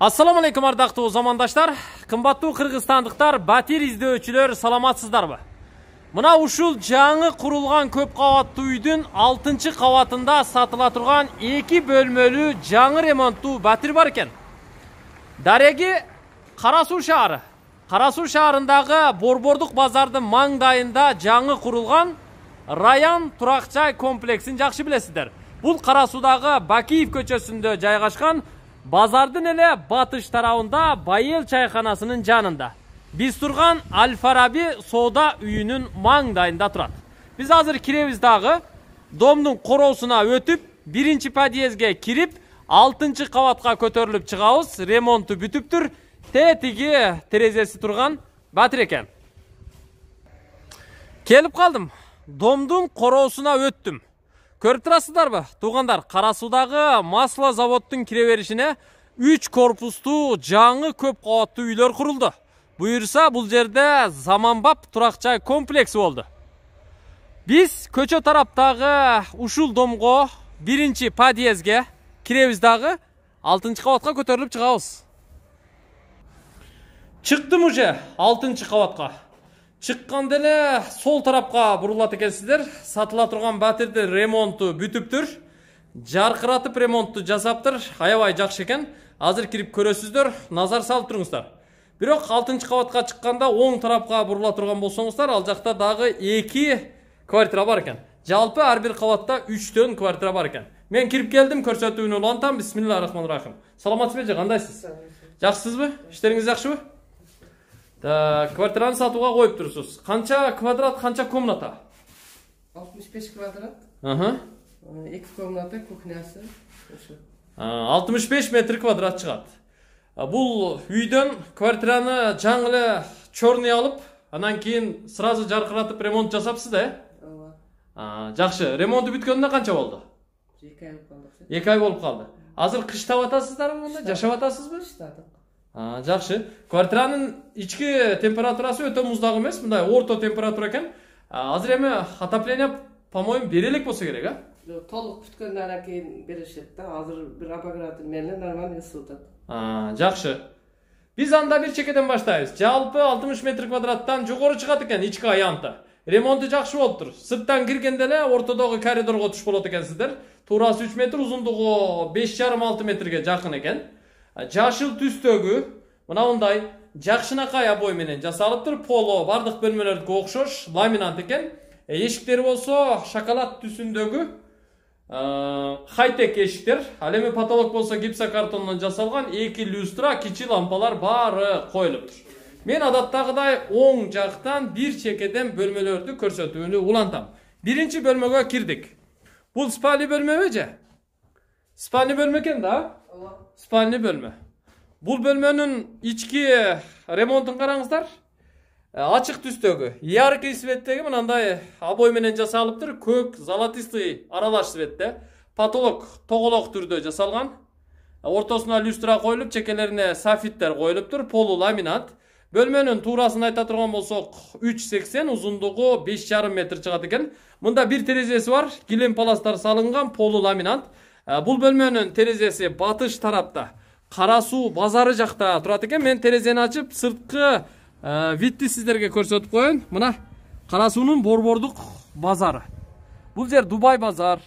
Ассаламу алейкум ардақты замандаштар. Қымбаттуу қырғызстандықтар, батир издөөчүлөр саламатсыздарбы? Мына ушул жаңы құрылған көп кабаттуу үйдің 6 кабатында сатыла турган 2 бөлмөлүү жаңы ремонттуу батир бар екен. Дареги Қарасу Суу Қарасу Кара борбордық шаарындагы маңдайында жаңы құрылған Раян тұрақчай комплексін жақшы білесіздер. Бұл қарасудағы Бакиев көчөсүндө жайгашкан базардын эле батыш тарабында байел чайханасынын жанында биз турган аль фараби соода үйүнүн маңдайында турат биз азыр киребиз дагы домдун короосуна өтүп биринчи подъездге кирип алтынчы кабатка көтөрүлүп чыгабыз ремонту бүтүптүр тетиги терезеси турган батир экен келип калдым домдун короосуна өттүм көріп тұрасыздар ба туғандар қарасудағы масло заводтың кіреберісіне үш корпусту жаңы көп қабатты үйлер құрылды бұйырса бұл жерде заманбап тұрақжай комплексі болды біз көчө тараптағы ушул домго биринчи подъездге киребиз дагы алтынчы кабатка көтөрүлүп чыгабыз чыктым уже алтынчы кабатка Шыққан эле сол тарапқа бұрылат екенсіздер сатыла тұрған бәтірдің ремонту бүтіп тұр жарқыратып ремонту жасаптыр, аябай жақсы екен азыр кіріп көресіздер назар салып тұрыңыздар бирок алтынчы қаватқа шыққанда оң тарапқа бурула тұрған болсоңуздар ал жақта дағы 2 квартира бар екен, жалпы ар қаватта 3 үчтөн квартира бар екен. мен кирип келдім көрсөтүүнү улантам бисмилла рахмани рахим саламатсызбы квартираны сатуға қойып тұрсыз қанша квадрат қанша комната 65 квадрат аха екі комната кухнясы алтымыш беш метр квадрат шығады бұл үйден квартираны жаңылы черный алып анан кейін сразу жарқыратып ремонт жасапсыз да э жақсы ремонты бүткеніне қанша болды екі ай болып қалды екі ай болып қалды азыр қыш атасыздарбы мында жашап қыштадық жақсы квартираның ішкі температурасы өте мұздақ емес мындай орта температура екен азыр эми отопление по моему бере элек болсо керек а жок толук бүткөндөн кийин беришет да азыр бир обограты менен нормально ысып атат жакшы биз анда бир чекеден баштайбыз жалпы алтымыш метр квадраттан жогору чыгат экен ички аянты ремонту жакшы болуптур сырттан киргенде эле ортодогу коридорго туш болот экенсиздер туурасы үч метр узундугу беш жарым алты метрге жакын экен жашыл түстөгү мына мындай жакшынакай обой менен жасалыптыр поло баардык бөлмөлөрдүкү окшош ламинант экен эшиктер болсо шоколад түсүндөгү хайтек эшиктер ал эми потолок болсо гипсокартондон жасалган эки люстра кичи лампалар баары коюлуптур мен адаттагыдай оң жактан бир чекеден бөлмөлөрдү көрсөтүүнү улантам биринчи бөлмөгө кирдик бул спальный бөлмөбү же спальный бөлмө экен да ооба спальный бөлме бұл бөлменің ішкі ремонтын қараңыздар ачык түстөгү яркий светтегі мынандай обой менен жасалыптыр көк золотистый аралаш цветте потолок тоголок түрдө жасалған ортосуна люстра коюлуп чекелерине софиттер тұр полу ламинат бөлменің туурасын айта турган болсок үч сексен узундугу беш жарым метр чыгат экен мында бир терезесі бар килем паластар салынған полу ламинат бұл бөлменің терезесі батыш тарапта қарасу базары жақта тұрады екен мен терезені ашып сыртқы ә, видті сіздерге көрсетіп қояйын мына қара борбордық базары бұл жер дубай базар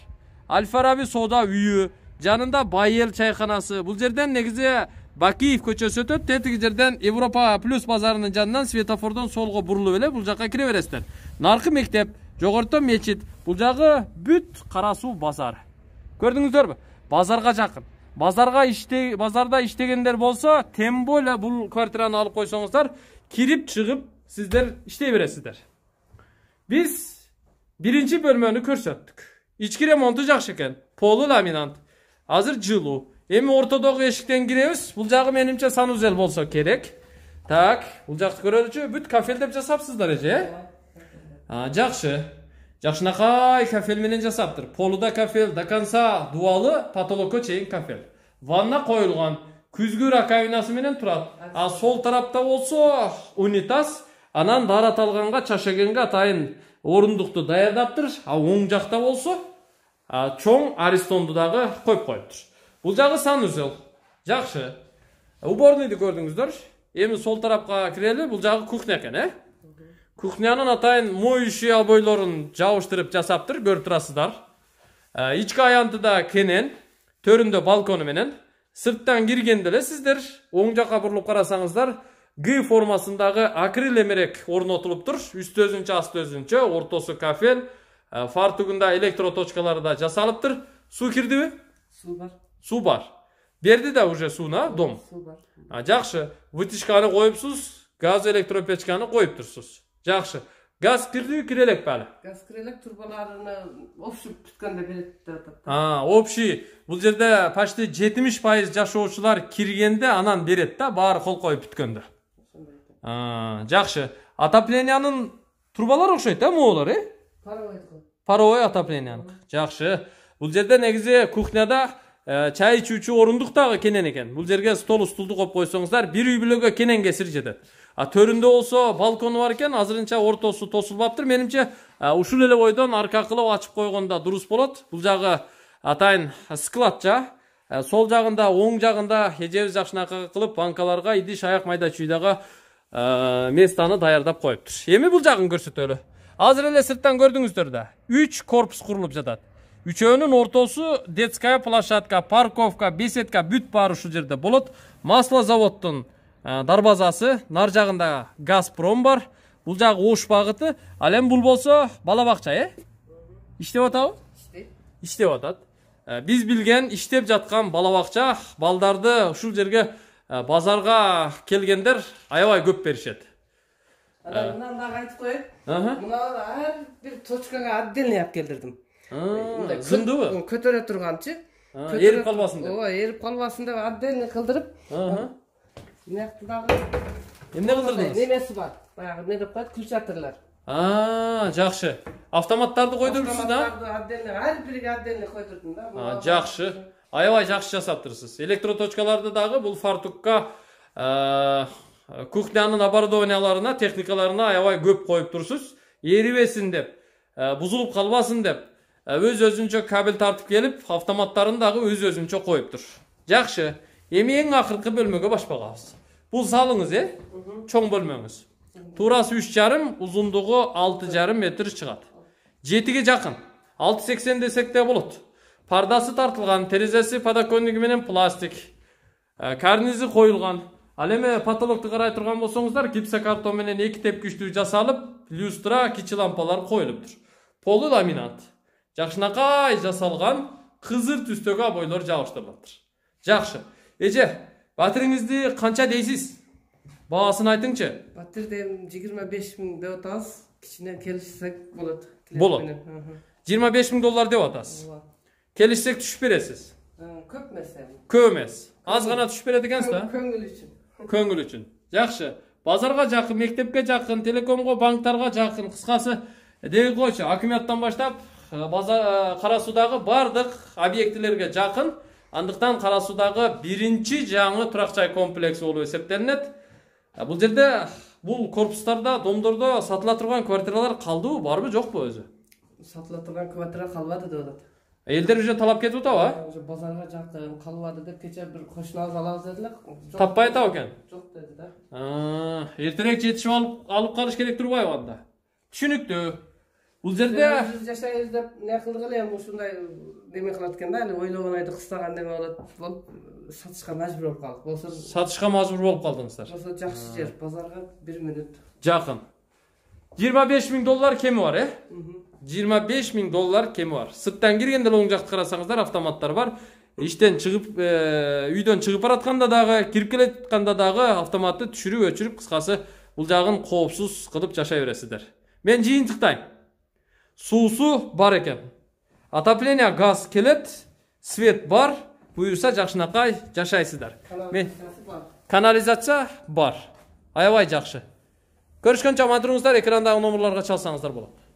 әл фараби соода үйі жанында байел чайханасы бұл жерден негізі бакиев көчөсү өтөт тетиги жерден европа плюс базарының жанынан светофордон солго бурулуп эле бул жака кире бересиздер наркы мектеп жогоруда мечит бул жагы бүт қарасу базары көрдүңүздөрбү базарга жакын базарга иште базарда иштегендер болсо тем более бул квартираны алып койсоңуздар кирип чыгып сиздер иштей бересиздер биз биринчи бөлмөнү көрсөттүк ички ремонту жакшы экен полу ламинант азыр жылуу эми ортодогу эшиктен киребиз бул жагы менимче санузел болсо керек так бул жакты көрөлүчү бүт кафел деп жасапсыздар эже жакшы жакшынакай кафел менен жасаптыр полуда кафел до конца дубалы потолокко чейин кафел ванна коюлган күзгү раковинасы менен турат а сол тарапта болсо унитаз анан дары аталганга чашегенге атайын орундукту даярдаптыр а оң жакта болсо чоң аристонду дагы коюп коюптур бул жагы санузел жакшы уборныйды көрдүңүздөр эми сол тарапқа кирели бул жагы кухня экен э кухнянын атайын мой обойлорун жабыштырып жасаптыр көрүп турасыздар э, ички аянты да кенен төрүндө балкону менен сырттан киргенде эле сиздер оң жака бурулуп карасаңыздар г формасындагы акрил эмерек орнотулуптур үстү өзүнчө асты өзүнчө ортосу кафель э, фартугунда точкалары да жасалыптыр суу кирдиби суу бар суу бар берди да уже сууна дом суу бар жакшы вытяжканы коюпсуз газ электропечканы қойып тұрсыз жакшы газ кирдиби кире элек баары газ кире элек трубаларына общий бүткөндө берет деп атат а общий бул жерде почти жетимиш пайыз жашоочулар киргенде анан берет да баары кол коюп бүткөндө жакшы отоплениянын трубалары окшойт э моолор э паровой паровой отопленияны жакшы бул жерде негизи кухняда чай ичүүчү орундук дагы кенен экен бул жерге стол стулду коюп койсоңуздар бир үй бүлөгө кенен кесир жетет а төрүндө болсо балкону бар экен азырынча ортосу тосулбаптыр менимче ушул эле бойдон арка кылып ачып да дурус болот бул жагы атайын склад жа сол жагында оң жагында эжебиз жакшынакай кылып банкаларга идиш аяк майда чүйдага местаны даярдап коюптур эми бул жагын көрсөтөлү азыр эле сырттан көрдүңүздөр да үч корпус курулуп жатат үчөөнүн ортосу детская площадка парковка беседка бүт баары ушул жерде болот масло заводдун дарбазасы нар жагында газпром бар бул жагы ош багыты ал эми бул болсо бала бакча э иштеп атабы иштейт иштеп атат биз билген иштеп жаткан бала бакча балдарды ушул жерге базарга келгендер аябай көп беришет анан мынаны дагы айтып коеюн мына ар бир точкага отдельный алып келдирдим мындай сынды көтере турганчы эрип калбасын деп ооба эрип калбасын деп отдельно кылдырып мынакты дагы эмне кылдырдыңыз немеси бар баягы эмне деп коет ключаторлор жакшы автоматтарды койдурупсуз да отдельно ар бириге отдельно койдурдум да жакшы аябай жакшы жасаптырсыз электроточкаларды дагы бул фартукка кухнянын оборудованияларына техникаларына аябай көп коюп турсуз эрибесин деп бузулуп калбасын деп өз өзүнчө кабель тартып келіп, автоматтарын дагы өз өзүнчө коюптур жакшы эми эң акыркы бөлмөгө баш багабыз бул залыңыз е чоң бөлмеңіз турасы үш жарым узундугу алты жарым метр шығады жетиге жақын алты сексен десек да болот пардасы тартылған терезеси подоконниги менен пластик карнизи қойылған ал эми потолокту карай турган болсоңуздар гипсокартон менен эки тепкичтүү жасалып люстра кичи лампалар коюлуптур полу ламинат жакшынакай жасалган кызыл түстөгү обойлор жабыштырылыптыр жакшы эже батириңизди канча дейсиз баасын айтыңчы батирден жыйырма беш миң деп атабыз кичине келишсек болот болот жыйырма беш миң доллар деп атасыз ооба келишсек түшүп бересиз ә, көп эмес көп эмес аз гана түшүп берет экенсиз да көңүл үчүн көңүл үчүн жакшы базарга жакын мектепке жакын телекомго банктарга жакын кыскасы дей койчу акимияттан баштап кара қарасудағы бардық объектілерге жақын андықтан қарасудағы бірінші биринчи жаңы турак жай комплекси болуп эсептелинет жерде бұл корпустарда домдордо сатыла турган квартиралар калдыбы барбы жокпу өзү сатыла турган квартира калбады деп атат элдер уже талап кетип атабы уже базарга жакын калбады деп кечээ бир кошунабыз алабыз дедилер таппай атабы экен жок деди да ертерек жетишип алып алып калыш керек турбайбы анда түшүнүктүү бұл жерде өзүбүз жашайбыз деп не кылдык эле эми ушундай неме кылат экен да али ойлогон айды кыстаган неме болот болуп сатышка мажбур болуп калдык болсо сатышка мажбур болуп калдыңыздар болсо жакшы жер базарга бир мүнөт жакын жыйырма беш миң доллар кеми бар э жыйырма беш миң доллар кеми бар сырттан киргенде эле оң жакты карасаңыздар автоматтар бар иштен чыгып э, үйдөн чыгып баратканда дагы кирип келе дагы автоматты түшүрүп өчүрүп кыскасы бул жагын коопсуз кылып жашай бересиздер мен жыйынтыктайм суусу бар екен. отопление газ келет свет бар буюрса жакшынакай жашайсыздар мен канализация бар аябай жақшы. көрүшкөнчө аман туруңуздар экрандагы номерлорго чалсаңыздар болот